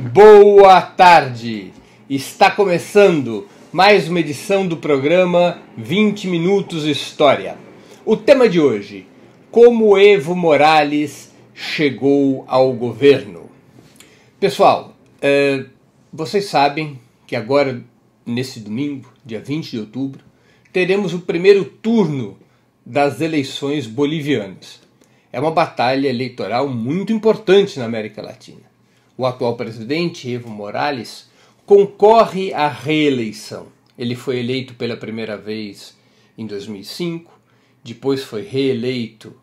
Boa tarde! Está começando mais uma edição do programa 20 Minutos História. O tema de hoje: Como Evo Morales chegou ao governo. Pessoal, é, vocês sabem que agora, nesse domingo, dia 20 de outubro, teremos o primeiro turno das eleições bolivianas. É uma batalha eleitoral muito importante na América Latina o atual presidente, Evo Morales, concorre à reeleição. Ele foi eleito pela primeira vez em 2005, depois foi reeleito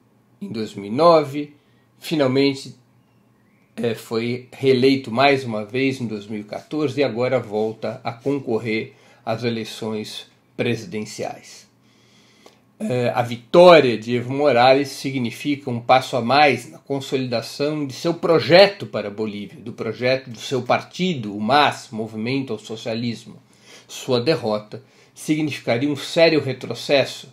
em 2009, finalmente é, foi reeleito mais uma vez em 2014 e agora volta a concorrer às eleições presidenciais. É, a vitória de Evo Morales significa um passo a mais na consolidação de seu projeto para a Bolívia, do projeto do seu partido, o MAS, Movimento ao Socialismo. Sua derrota significaria um sério retrocesso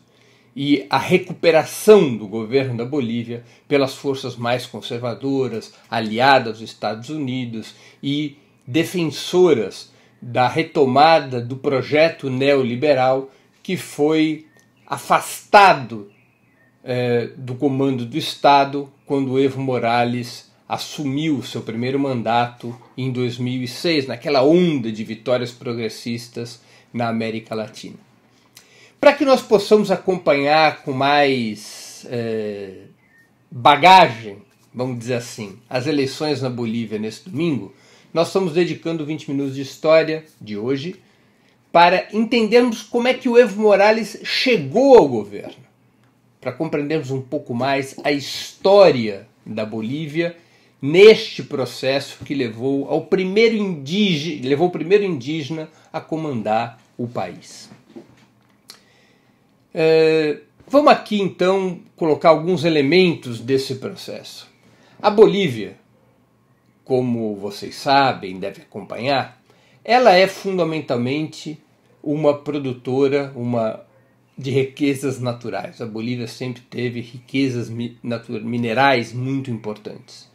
e a recuperação do governo da Bolívia pelas forças mais conservadoras, aliadas aos Estados Unidos e defensoras da retomada do projeto neoliberal que foi afastado é, do comando do Estado quando Evo Morales assumiu seu primeiro mandato em 2006, naquela onda de vitórias progressistas na América Latina. Para que nós possamos acompanhar com mais é, bagagem, vamos dizer assim, as eleições na Bolívia nesse domingo, nós estamos dedicando 20 minutos de história de hoje para entendermos como é que o Evo Morales chegou ao governo, para compreendermos um pouco mais a história da Bolívia neste processo que levou ao primeiro indígena, levou o primeiro indígena a comandar o país. É, vamos aqui então colocar alguns elementos desse processo. A Bolívia, como vocês sabem, deve acompanhar, ela é fundamentalmente uma produtora uma de riquezas naturais. A Bolívia sempre teve riquezas minerais muito importantes.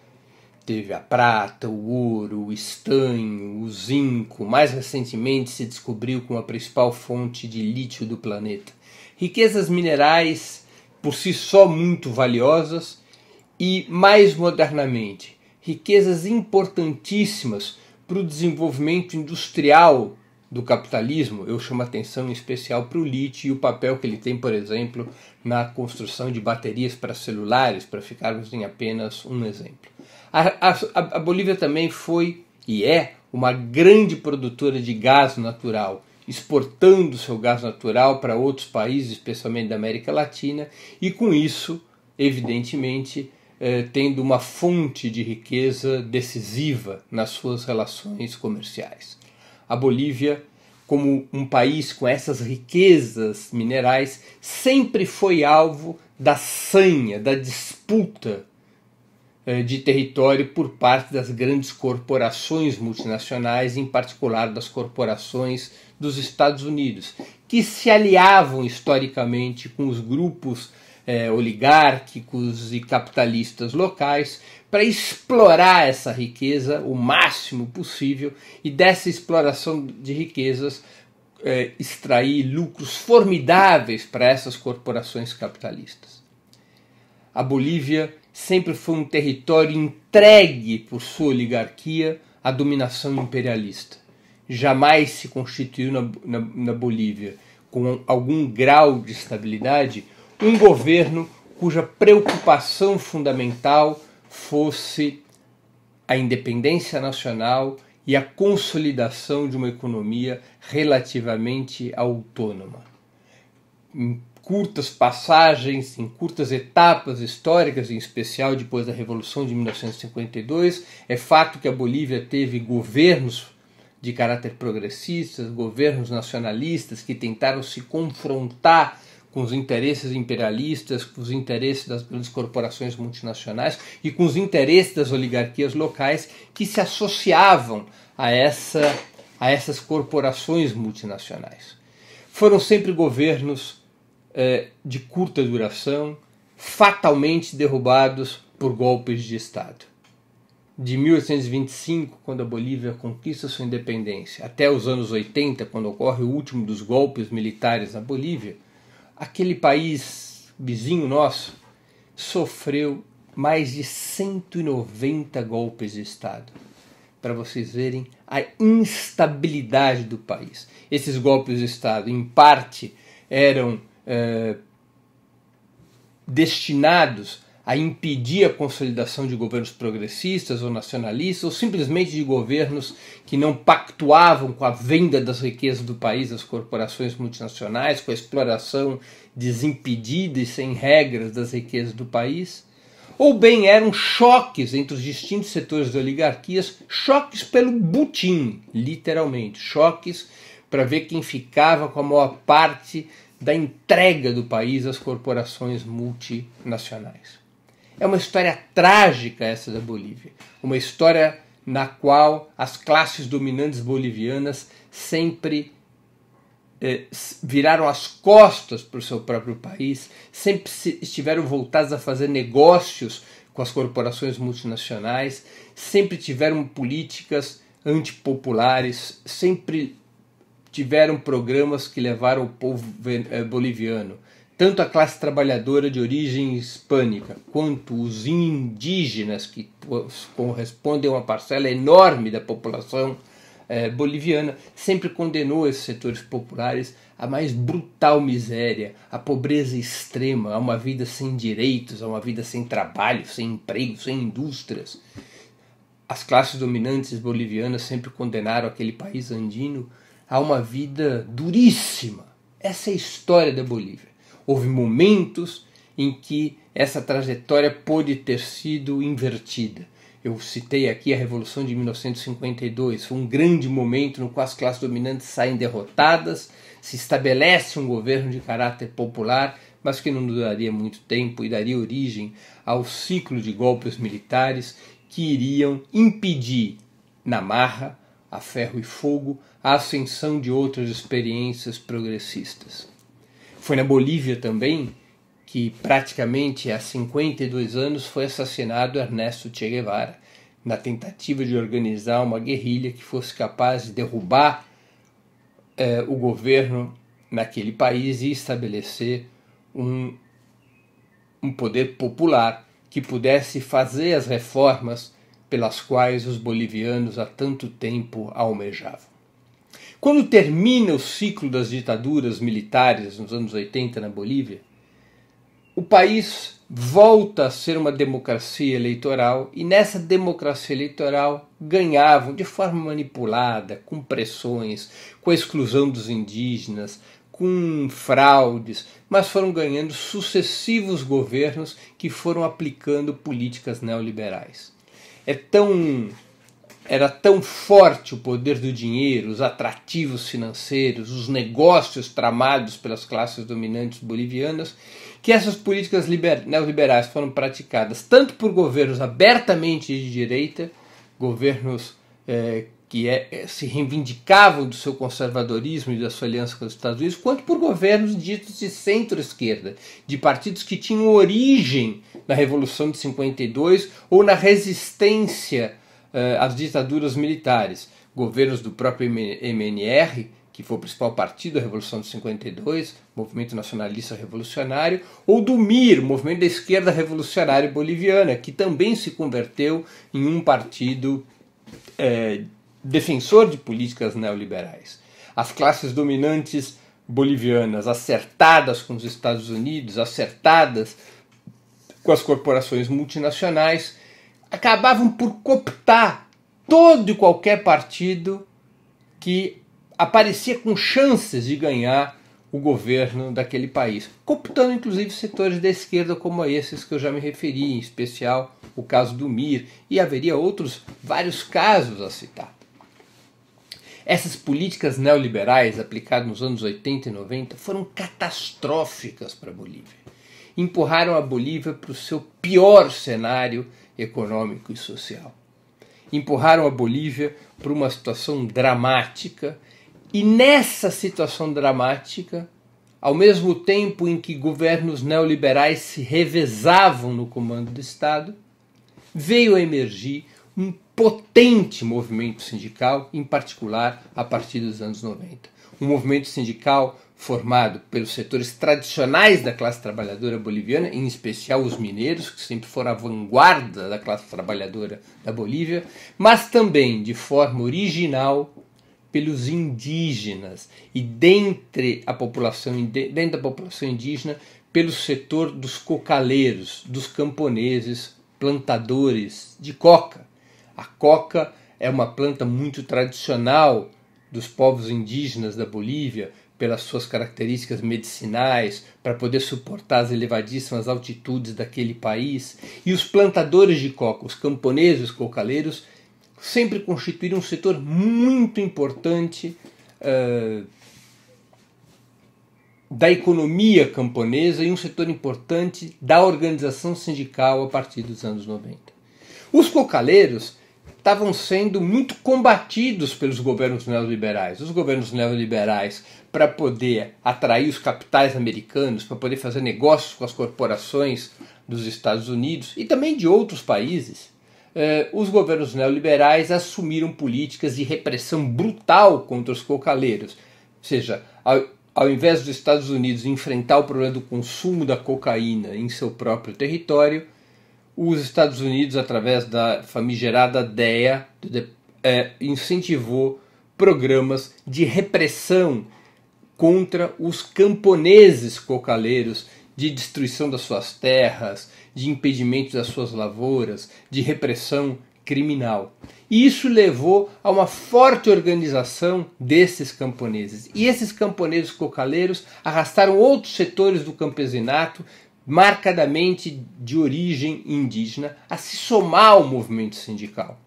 Teve a prata, o ouro, o estanho, o zinco. Mais recentemente se descobriu como a principal fonte de lítio do planeta. Riquezas minerais por si só muito valiosas e, mais modernamente, riquezas importantíssimas para o desenvolvimento industrial do capitalismo, eu chamo atenção em especial para o lítio e o papel que ele tem, por exemplo, na construção de baterias para celulares, para ficarmos em apenas um exemplo. A, a, a Bolívia também foi e é uma grande produtora de gás natural, exportando seu gás natural para outros países, especialmente da América Latina, e com isso, evidentemente, eh, tendo uma fonte de riqueza decisiva nas suas relações comerciais a Bolívia, como um país com essas riquezas minerais, sempre foi alvo da sanha, da disputa eh, de território por parte das grandes corporações multinacionais, em particular das corporações dos Estados Unidos, que se aliavam historicamente com os grupos é, oligárquicos e capitalistas locais para explorar essa riqueza o máximo possível e dessa exploração de riquezas é, extrair lucros formidáveis para essas corporações capitalistas. A Bolívia sempre foi um território entregue por sua oligarquia à dominação imperialista. Jamais se constituiu na, na, na Bolívia com algum grau de estabilidade um governo cuja preocupação fundamental fosse a independência nacional e a consolidação de uma economia relativamente autônoma. Em curtas passagens, em curtas etapas históricas, em especial depois da Revolução de 1952, é fato que a Bolívia teve governos de caráter progressista, governos nacionalistas que tentaram se confrontar com os interesses imperialistas, com os interesses das grandes corporações multinacionais e com os interesses das oligarquias locais que se associavam a, essa, a essas corporações multinacionais. Foram sempre governos eh, de curta duração, fatalmente derrubados por golpes de Estado. De 1825, quando a Bolívia conquista sua independência, até os anos 80, quando ocorre o último dos golpes militares na Bolívia, aquele país vizinho nosso sofreu mais de 190 golpes de Estado. Para vocês verem a instabilidade do país. Esses golpes de Estado, em parte, eram é, destinados a impedir a consolidação de governos progressistas ou nacionalistas, ou simplesmente de governos que não pactuavam com a venda das riquezas do país às corporações multinacionais, com a exploração desimpedida e sem regras das riquezas do país, ou bem eram choques entre os distintos setores de oligarquias, choques pelo butim, literalmente, choques para ver quem ficava com a maior parte da entrega do país às corporações multinacionais. É uma história trágica essa da Bolívia, uma história na qual as classes dominantes bolivianas sempre eh, viraram as costas para o seu próprio país, sempre estiveram voltadas a fazer negócios com as corporações multinacionais, sempre tiveram políticas antipopulares, sempre tiveram programas que levaram o povo eh, boliviano tanto a classe trabalhadora de origem hispânica quanto os indígenas, que correspondem a uma parcela enorme da população eh, boliviana, sempre condenou esses setores populares à mais brutal miséria, à pobreza extrema, a uma vida sem direitos, a uma vida sem trabalho, sem emprego, sem indústrias. As classes dominantes bolivianas sempre condenaram aquele país andino a uma vida duríssima. Essa é a história da Bolívia houve momentos em que essa trajetória pôde ter sido invertida. Eu citei aqui a Revolução de 1952, foi um grande momento no qual as classes dominantes saem derrotadas, se estabelece um governo de caráter popular, mas que não duraria muito tempo e daria origem ao ciclo de golpes militares que iriam impedir, na marra, a ferro e fogo, a ascensão de outras experiências progressistas. Foi na Bolívia também que praticamente há 52 anos foi assassinado Ernesto Che Guevara, na tentativa de organizar uma guerrilha que fosse capaz de derrubar eh, o governo naquele país e estabelecer um, um poder popular que pudesse fazer as reformas pelas quais os bolivianos há tanto tempo almejavam. Quando termina o ciclo das ditaduras militares nos anos 80 na Bolívia, o país volta a ser uma democracia eleitoral e nessa democracia eleitoral ganhavam de forma manipulada, com pressões, com a exclusão dos indígenas, com fraudes, mas foram ganhando sucessivos governos que foram aplicando políticas neoliberais. É tão era tão forte o poder do dinheiro, os atrativos financeiros, os negócios tramados pelas classes dominantes bolivianas, que essas políticas liber, neoliberais foram praticadas tanto por governos abertamente de direita, governos eh, que é, se reivindicavam do seu conservadorismo e da sua aliança com os Estados Unidos, quanto por governos ditos de centro-esquerda, de partidos que tinham origem na Revolução de 52 ou na resistência eh, as ditaduras militares, governos do próprio MNR, que foi o principal partido da Revolução de 52, Movimento Nacionalista Revolucionário, ou do MIR, Movimento da Esquerda Revolucionária Boliviana, que também se converteu em um partido é, defensor de políticas neoliberais. As classes dominantes bolivianas, acertadas com os Estados Unidos, acertadas com as corporações multinacionais, acabavam por cooptar todo e qualquer partido que aparecia com chances de ganhar o governo daquele país, cooptando inclusive setores da esquerda como esses que eu já me referi, em especial o caso do Mir, e haveria outros vários casos a citar. Essas políticas neoliberais aplicadas nos anos 80 e 90 foram catastróficas para a Bolívia. Empurraram a Bolívia para o seu pior cenário econômico e social. Empurraram a Bolívia para uma situação dramática, e nessa situação dramática, ao mesmo tempo em que governos neoliberais se revezavam no comando do Estado, veio a emergir um potente movimento sindical, em particular a partir dos anos 90. Um movimento sindical formado pelos setores tradicionais da classe trabalhadora boliviana, em especial os mineiros, que sempre foram a vanguarda da classe trabalhadora da Bolívia, mas também de forma original pelos indígenas e dentre a população dentro da população indígena pelo setor dos cocaleiros, dos camponeses, plantadores de coca. A coca é uma planta muito tradicional dos povos indígenas da Bolívia, pelas suas características medicinais, para poder suportar as elevadíssimas altitudes daquele país, e os plantadores de coca, os camponeses, os cocaleiros, sempre constituíram um setor muito importante uh, da economia camponesa e um setor importante da organização sindical a partir dos anos 90. Os cocaleiros estavam sendo muito combatidos pelos governos neoliberais. Os governos neoliberais, para poder atrair os capitais americanos, para poder fazer negócios com as corporações dos Estados Unidos e também de outros países, eh, os governos neoliberais assumiram políticas de repressão brutal contra os cocaleiros. Ou seja, ao, ao invés dos Estados Unidos enfrentar o problema do consumo da cocaína em seu próprio território, os Estados Unidos, através da famigerada DEA, é, incentivou programas de repressão contra os camponeses cocaleiros, de destruição das suas terras, de impedimento das suas lavouras, de repressão criminal. E isso levou a uma forte organização desses camponeses. E esses camponeses cocaleiros arrastaram outros setores do campesinato marcadamente de origem indígena a se somar ao movimento sindical.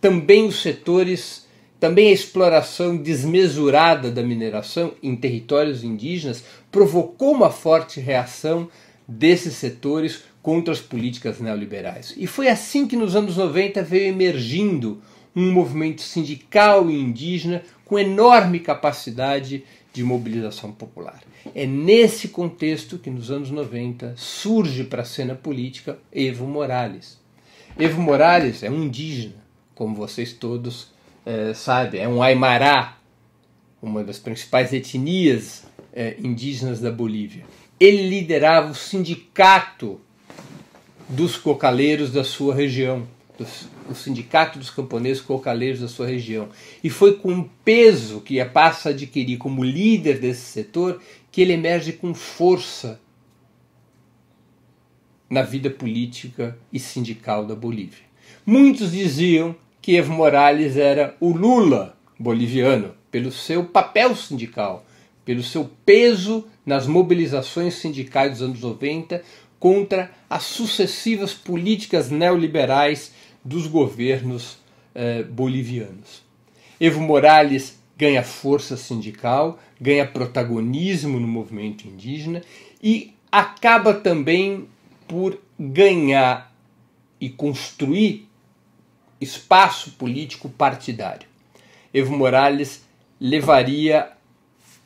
Também os setores, também a exploração desmesurada da mineração em territórios indígenas provocou uma forte reação desses setores contra as políticas neoliberais. E foi assim que nos anos 90 veio emergindo um movimento sindical e indígena com enorme capacidade de mobilização popular. É nesse contexto que, nos anos 90, surge para a cena política Evo Morales. Evo Morales é um indígena, como vocês todos é, sabem, é um Aimará, uma das principais etnias é, indígenas da Bolívia. Ele liderava o sindicato dos cocaleiros da sua região do, do Sindicato dos Camponeses Cocaleiros da sua região. E foi com o peso que passa a adquirir como líder desse setor que ele emerge com força na vida política e sindical da Bolívia. Muitos diziam que Evo Morales era o Lula boliviano, pelo seu papel sindical, pelo seu peso nas mobilizações sindicais dos anos 90 contra as sucessivas políticas neoliberais dos governos eh, bolivianos. Evo Morales ganha força sindical, ganha protagonismo no movimento indígena e acaba também por ganhar e construir espaço político partidário. Evo Morales levaria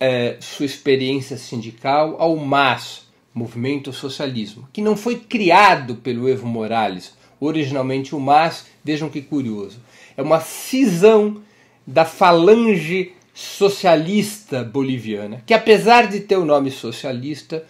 eh, sua experiência sindical ao MAS, Movimento Socialismo, que não foi criado pelo Evo Morales, originalmente o MAS, vejam que curioso. É uma cisão da falange socialista boliviana, que apesar de ter o nome socialista,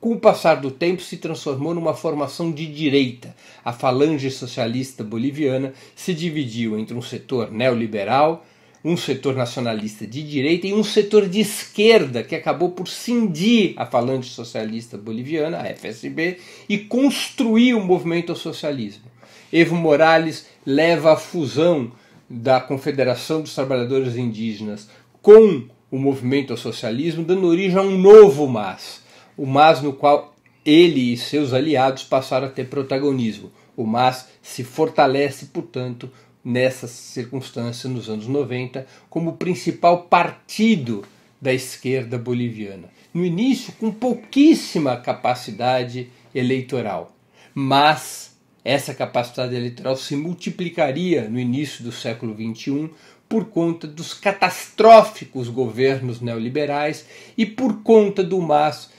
com o passar do tempo se transformou numa formação de direita. A falange socialista boliviana se dividiu entre um setor neoliberal, um setor nacionalista de direita e um setor de esquerda que acabou por cindir a falange socialista boliviana, a FSB, e construir o um movimento ao socialismo. Evo Morales leva a fusão da Confederação dos Trabalhadores Indígenas com o movimento ao socialismo, dando origem a um novo MAS, o MAS no qual ele e seus aliados passaram a ter protagonismo. O MAS se fortalece, portanto, nessa circunstância, nos anos 90, como o principal partido da esquerda boliviana. No início, com pouquíssima capacidade eleitoral, mas essa capacidade eleitoral se multiplicaria no início do século XXI por conta dos catastróficos governos neoliberais e por conta do MAS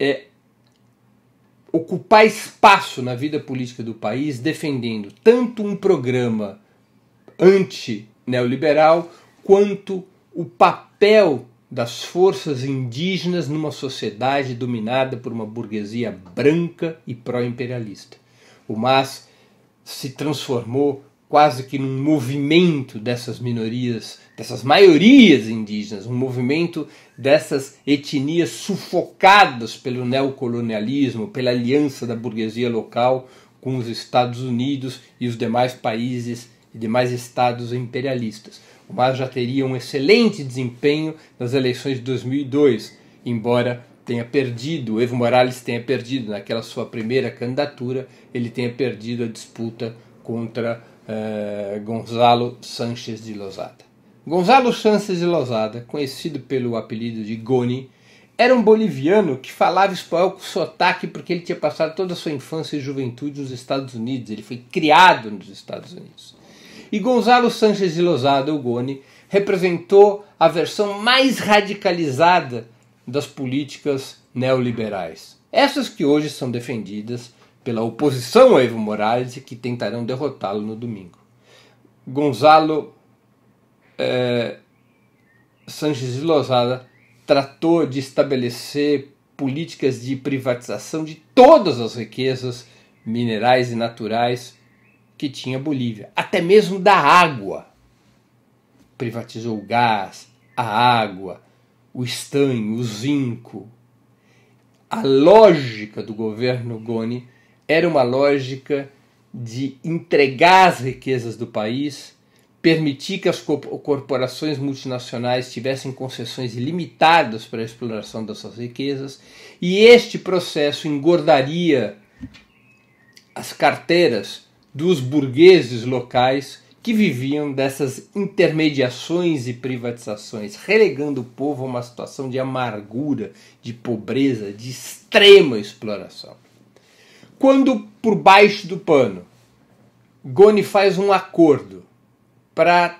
é, ocupar espaço na vida política do país defendendo tanto um programa anti-neoliberal quanto o papel das forças indígenas numa sociedade dominada por uma burguesia branca e pró-imperialista o MAS se transformou quase que num movimento dessas minorias, dessas maiorias indígenas, um movimento dessas etnias sufocadas pelo neocolonialismo, pela aliança da burguesia local com os Estados Unidos e os demais países e demais estados imperialistas. O MAS já teria um excelente desempenho nas eleições de 2002, embora tenha perdido, Evo Morales tenha perdido naquela sua primeira candidatura, ele tenha perdido a disputa contra eh, Gonzalo Sanches de Lozada. Gonzalo Sanches de Lozada, conhecido pelo apelido de Goni, era um boliviano que falava espanhol com sotaque porque ele tinha passado toda a sua infância e juventude nos Estados Unidos, ele foi criado nos Estados Unidos. E Gonzalo Sanches de Lozada, o Goni, representou a versão mais radicalizada das políticas neoliberais. Essas que hoje são defendidas pela oposição a Evo Morales e que tentarão derrotá-lo no domingo. Gonzalo é, Sanches de Lozada tratou de estabelecer políticas de privatização de todas as riquezas minerais e naturais que tinha a Bolívia, até mesmo da água. Privatizou o gás, a água, o estanho, o zinco. A lógica do governo Goni era uma lógica de entregar as riquezas do país, permitir que as corporações multinacionais tivessem concessões ilimitadas para a exploração dessas riquezas, e este processo engordaria as carteiras dos burgueses locais que viviam dessas intermediações e privatizações, relegando o povo a uma situação de amargura, de pobreza, de extrema exploração. Quando, por baixo do pano, Goni faz um acordo para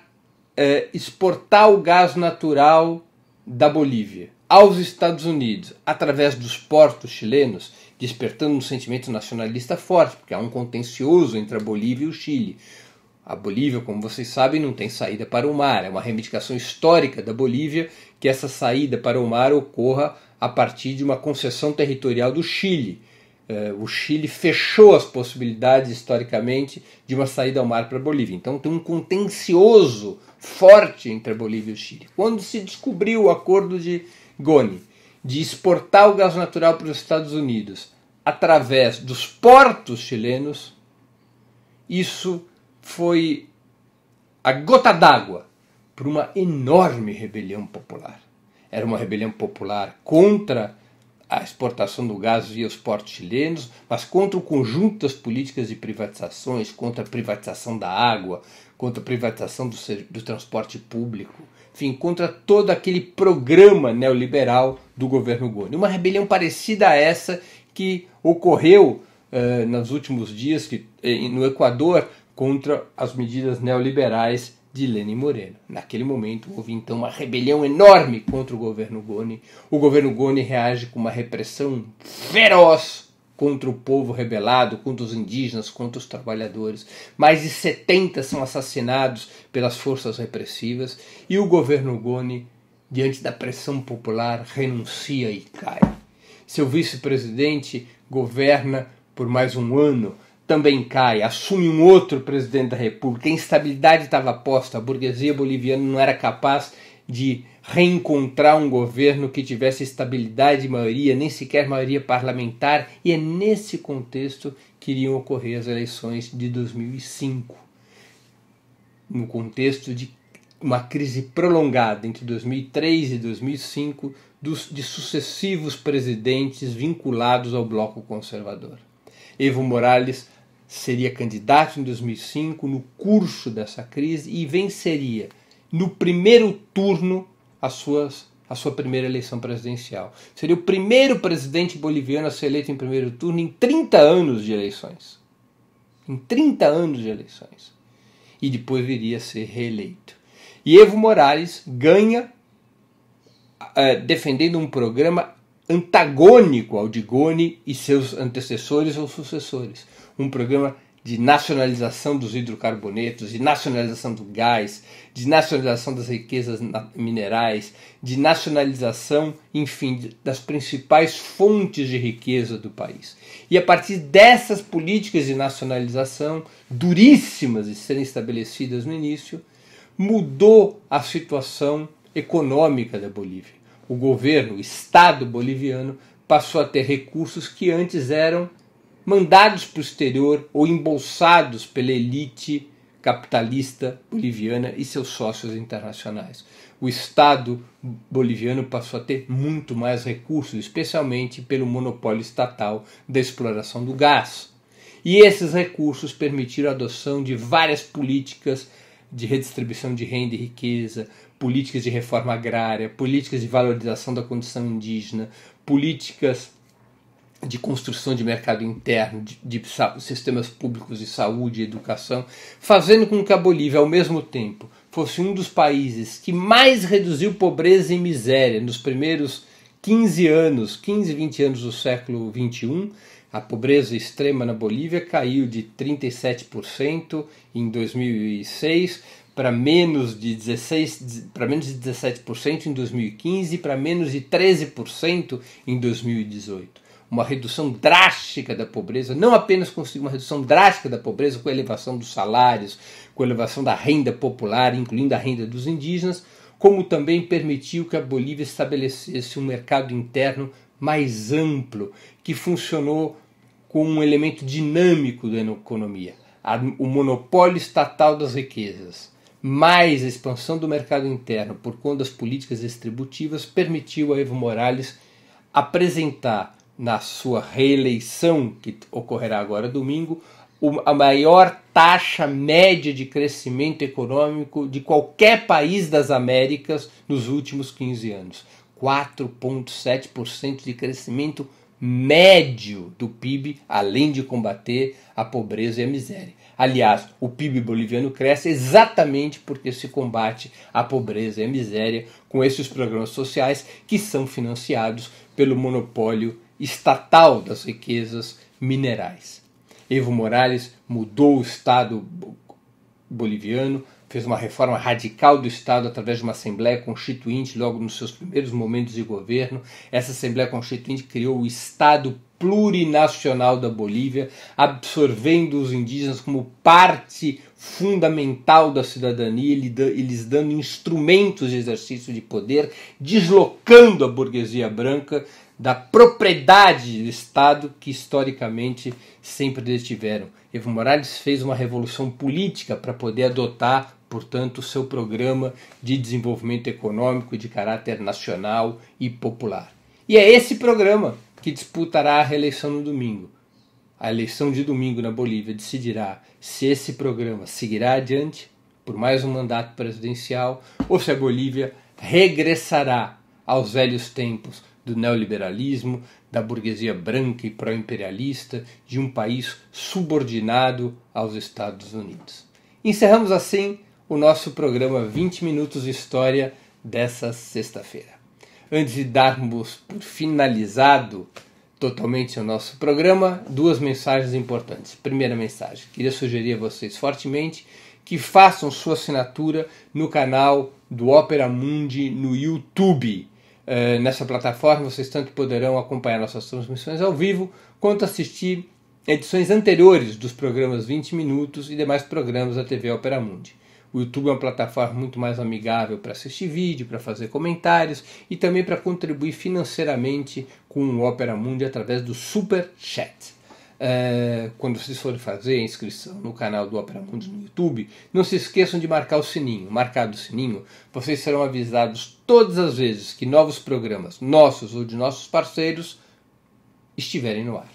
eh, é, exportar o gás natural da Bolívia aos Estados Unidos através dos portos chilenos, despertando um sentimento nacionalista forte, porque há um contencioso entre a Bolívia e o Chile a Bolívia, como vocês sabem, não tem saída para o mar. É uma reivindicação histórica da Bolívia que essa saída para o mar ocorra a partir de uma concessão territorial do Chile. É, o Chile fechou as possibilidades historicamente de uma saída ao mar para a Bolívia. Então tem um contencioso forte entre a Bolívia e o Chile. Quando se descobriu o acordo de Goni de exportar o gás natural para os Estados Unidos através dos portos chilenos, isso foi a gota d'água para uma enorme rebelião popular. Era uma rebelião popular contra a exportação do gás via os portos chilenos, mas contra o conjunto das políticas de privatizações, contra a privatização da água, contra a privatização do, do transporte público, enfim, contra todo aquele programa neoliberal do governo Goni. Uma rebelião parecida a essa que ocorreu eh, nos últimos dias que, eh, no Equador, contra as medidas neoliberais de Lenin Moreno. Naquele momento houve então uma rebelião enorme contra o governo Goni. O governo Goni reage com uma repressão feroz contra o povo rebelado, contra os indígenas, contra os trabalhadores. Mais de 70 são assassinados pelas forças repressivas e o governo Goni, diante da pressão popular, renuncia e cai. Seu vice-presidente governa por mais um ano, também cai, assume um outro presidente da República, a instabilidade estava posta, a burguesia boliviana não era capaz de reencontrar um governo que tivesse estabilidade, maioria, nem sequer maioria parlamentar, e é nesse contexto que iriam ocorrer as eleições de 2005. No contexto de uma crise prolongada entre 2003 e 2005 dos, de sucessivos presidentes vinculados ao bloco conservador. Evo Morales seria candidato em 2005 no curso dessa crise e venceria no primeiro turno as suas, a sua primeira eleição presidencial. Seria o primeiro presidente boliviano a ser eleito em primeiro turno em 30 anos de eleições. Em 30 anos de eleições. E depois viria a ser reeleito. E Evo Morales ganha eh, defendendo um programa antagônico ao de Goni e seus antecessores ou sucessores um programa de nacionalização dos hidrocarbonetos, de nacionalização do gás, de nacionalização das riquezas minerais, de nacionalização, enfim, das principais fontes de riqueza do país. E a partir dessas políticas de nacionalização, duríssimas de serem estabelecidas no início, mudou a situação econômica da Bolívia. O governo, o Estado boliviano, passou a ter recursos que antes eram mandados para o exterior ou embolsados pela elite capitalista boliviana e seus sócios internacionais. O Estado boliviano passou a ter muito mais recursos, especialmente pelo monopólio estatal da exploração do gás. E esses recursos permitiram a adoção de várias políticas de redistribuição de renda e riqueza, políticas de reforma agrária, políticas de valorização da condição indígena, políticas de construção de mercado interno, de, de, sistemas públicos de saúde e educação, fazendo com que a Bolívia, ao mesmo tempo, fosse um dos países que mais reduziu pobreza e miséria nos primeiros 15 anos, 15, 20 anos do século XXI. A pobreza extrema na Bolívia caiu de 37% em 2006 para menos de 16, para menos de 17% em 2015 e para menos de 13% em 2018 uma redução drástica da pobreza, não apenas conseguiu uma redução drástica da pobreza com a elevação dos salários, com a elevação da renda popular, incluindo a renda dos indígenas, como também permitiu que a Bolívia estabelecesse um mercado interno mais amplo, que funcionou como um elemento dinâmico da economia, o monopólio estatal das riquezas mais a expansão do mercado interno por conta das políticas distributivas permitiu a Evo Morales apresentar na sua reeleição, que ocorrerá agora domingo, a maior taxa média de crescimento econômico de qualquer país das Américas nos últimos 15 anos. 4,7% de crescimento médio do PIB, além de combater a pobreza e a miséria. Aliás, o PIB boliviano cresce exatamente porque se combate a pobreza e a miséria com esses programas sociais que são financiados pelo monopólio estatal das riquezas minerais. Evo Morales mudou o Estado boliviano, fez uma reforma radical do Estado através de uma Assembleia Constituinte logo nos seus primeiros momentos de governo. Essa Assembleia Constituinte criou o Estado plurinacional da Bolívia, absorvendo os indígenas como parte fundamental da cidadania e lhes dando instrumentos de exercício de poder, deslocando a burguesia branca da propriedade do Estado que historicamente sempre eles tiveram. Evo Morales fez uma revolução política para poder adotar, portanto, o seu programa de desenvolvimento econômico de caráter nacional e popular. E é esse programa que disputará a reeleição no domingo. A eleição de domingo na Bolívia decidirá se esse programa seguirá adiante por mais um mandato presidencial ou se a Bolívia regressará aos velhos tempos do neoliberalismo, da burguesia branca e pró-imperialista de um país subordinado aos Estados Unidos. Encerramos assim o nosso programa 20 Minutos de História dessa sexta-feira. Antes de darmos por finalizado totalmente o nosso programa, duas mensagens importantes. Primeira mensagem: queria sugerir a vocês fortemente que façam sua assinatura no canal do Opera Mundi no YouTube. Eh, nessa plataforma. Vocês tanto poderão acompanhar nossas transmissões ao vivo, quanto assistir edições anteriores dos programas 20 Minutos e demais programas da TV Opera Mundi. O YouTube é uma plataforma muito mais amigável para assistir vídeo, para fazer comentários e também para contribuir financeiramente com o Opera Mundi através do Super Chat. Uh, quando vocês forem fazer a inscrição no canal do Opera Mundi no YouTube, não se esqueçam de marcar o sininho. Marcado o sininho, vocês serão avisados todas as vezes que novos programas, nossos ou de nossos parceiros, estiverem no ar.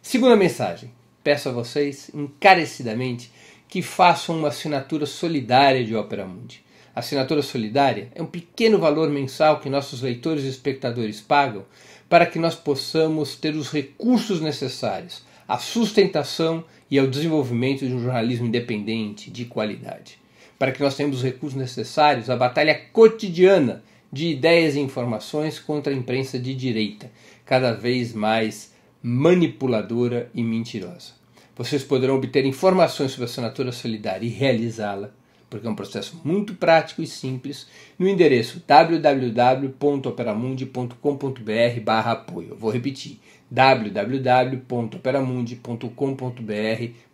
Segunda mensagem: peço a vocês encarecidamente que façam uma assinatura solidária de Opera Mundi. assinatura solidária é um pequeno valor mensal que nossos leitores e espectadores pagam para que nós possamos ter os recursos necessários à sustentação e ao desenvolvimento de um jornalismo independente, de qualidade. Para que nós tenhamos os recursos necessários à batalha cotidiana de ideias e informações contra a imprensa de direita, cada vez mais manipuladora e mentirosa. Vocês poderão obter informações sobre a assinatura solidária e realizá-la, porque é um processo muito prático e simples, no endereço www.operamundi.com.br/apoio. Vou repetir: www.operamundi.com.br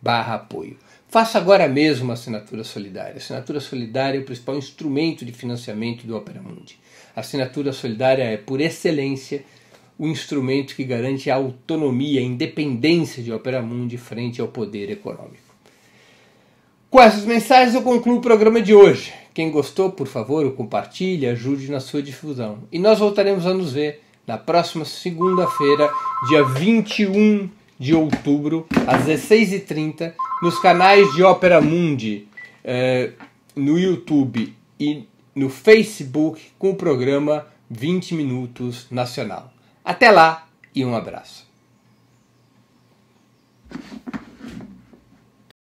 barra apoio. Faça agora mesmo a assinatura solidária. A assinatura solidária é o principal instrumento de financiamento do Operamund. A assinatura solidária é, por excelência, o instrumento que garante a autonomia, a independência de Operamund frente ao poder econômico. Com essas mensagens eu concluo o programa de hoje. Quem gostou, por favor, o compartilhe, ajude na sua difusão. E nós voltaremos a nos ver na próxima segunda-feira, dia 21 de outubro, às 16h30, nos canais de Ópera Mundi, eh, no YouTube e no Facebook, com o programa 20 Minutos Nacional. Até lá e um abraço.